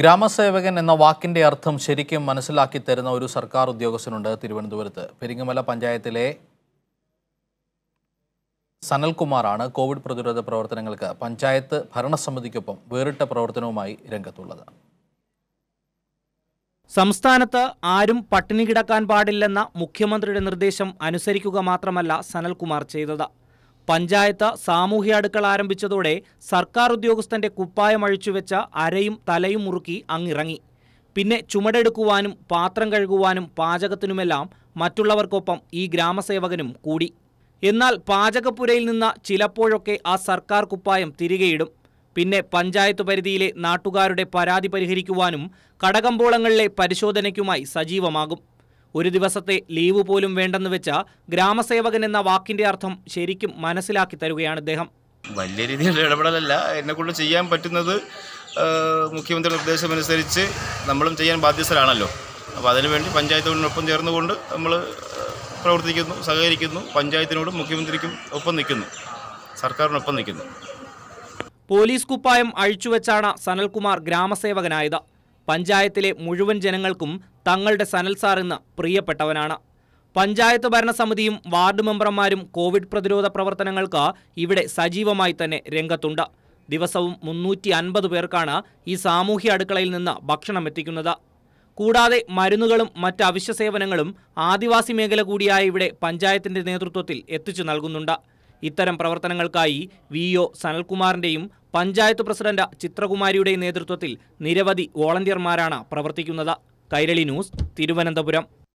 ഗ്രാമസേവകൻ എന്ന വാക്കിൻ്റെ അർത്ഥം ശരിക്കും മനസ്സിലാക്കി തരുന്ന ഒരു സർക്കാർ ഉദ്യോഗസ്ഥനുണ്ട് തിരുവനന്തപുരത്ത് പെരിങ്ങമല പഞ്ചായത്തിലെ സനൽകുമാറാണ് കോവിഡ് പ്രതിരോധ പ്രവർത്തനങ്ങൾക്ക് പഞ്ചായത്ത് ഭരണസമിതിക്കൊപ്പം വേറിട്ട പ്രവർത്തനവുമായി രംഗത്തുള്ളത് സംസ്ഥാനത്ത് ആരും പട്ടിണി കിടക്കാൻ പാടില്ലെന്ന മുഖ്യമന്ത്രിയുടെ നിർദ്ദേശം അനുസരിക്കുക മാത്രമല്ല സനൽകുമാർ ചെയ്തത് പഞ്ചായത്ത് സാമൂഹ്യ അടുക്കൾ ആരംഭിച്ചതോടെ സർക്കാർ ഉദ്യോഗസ്ഥന്റെ കുപ്പായം അഴിച്ചുവെച്ച അരയും തലയും മുറുക്കി അങ്ങിറങ്ങി പിന്നെ ചുമടെടുക്കുവാനും പാത്രം കഴുകുവാനും പാചകത്തിനുമെല്ലാം മറ്റുള്ളവർക്കൊപ്പം ഈ ഗ്രാമസേവകനും കൂടി എന്നാൽ പാചകപ്പുരയിൽ നിന്ന് ചിലപ്പോഴൊക്കെ ആ സർക്കാർ കുപ്പായം തിരികെയിടും പിന്നെ പഞ്ചായത്ത് പരിധിയിലെ നാട്ടുകാരുടെ പരാതി പരിഹരിക്കുവാനും കടകമ്പോളങ്ങളിലെ പരിശോധനയ്ക്കുമായി സജീവമാകും ഒരു ദിവസത്തെ ലീവ് പോലും വേണ്ടെന്ന് വെച്ച ഗ്രാമസേവകൻ എന്ന വാക്കിന്റെ അർത്ഥം ശരിക്കും മനസ്സിലാക്കി തരുകയാണ് ഇദ്ദേഹം വലിയ രീതിയിലുള്ള ഇടപെടലല്ല കൊണ്ട് ചെയ്യാൻ പറ്റുന്നത് മുഖ്യമന്ത്രി നിർദ്ദേശമനുസരിച്ച് നമ്മളും ചെയ്യാൻ ബാധ്യസ്ഥരാണല്ലോ അപ്പോൾ അതിനുവേണ്ടി പഞ്ചായത്തോടിനൊപ്പം ചേർന്നുകൊണ്ട് നമ്മൾ പ്രവർത്തിക്കുന്നു സഹകരിക്കുന്നു പഞ്ചായത്തിനോടും മുഖ്യമന്ത്രിക്കും ഒപ്പം നിൽക്കുന്നു സർക്കാരിനൊപ്പം നിൽക്കുന്നു പോലീസ് കുപ്പായം അഴിച്ചുവെച്ചാണ് സനൽകുമാർ ഗ്രാമസേവകനായത് പഞ്ചായത്തിലെ മുഴുവൻ ജനങ്ങൾക്കും തങ്ങളുടെ സനൽ സാർ പ്രിയപ്പെട്ടവനാണ് പഞ്ചായത്ത് ഭരണസമിതിയും വാർഡ് മെമ്പർമാരും കോവിഡ് പ്രതിരോധ പ്രവർത്തനങ്ങൾക്ക് ഇവിടെ സജീവമായി തന്നെ രംഗത്തുണ്ട് ദിവസവും മുന്നൂറ്റി അൻപത് പേർക്കാണ് ഈ സാമൂഹ്യ അടുക്കളയിൽ നിന്ന് ഭക്ഷണം എത്തിക്കുന്നത് കൂടാതെ മരുന്നുകളും മറ്റ് അവശ്യ സേവനങ്ങളും ആദിവാസി മേഖല കൂടിയായ ഇവിടെ പഞ്ചായത്തിന്റെ നേതൃത്വത്തിൽ എത്തിച്ചു നൽകുന്നുണ്ട് ഇത്തരം പ്രവർത്തനങ്ങൾക്കായി വി ഒ സനൽകുമാറിൻ്റെയും പഞ്ചായത്ത് പ്രസിഡന്റ് ചിത്രകുമാരിയുടെ നേതൃത്വത്തിൽ നിരവധി വോളണ്ടിയർമാരാണ് പ്രവർത്തിക്കുന്നത് കൈരളി ന്യൂസ് തിരുവനന്തപുരം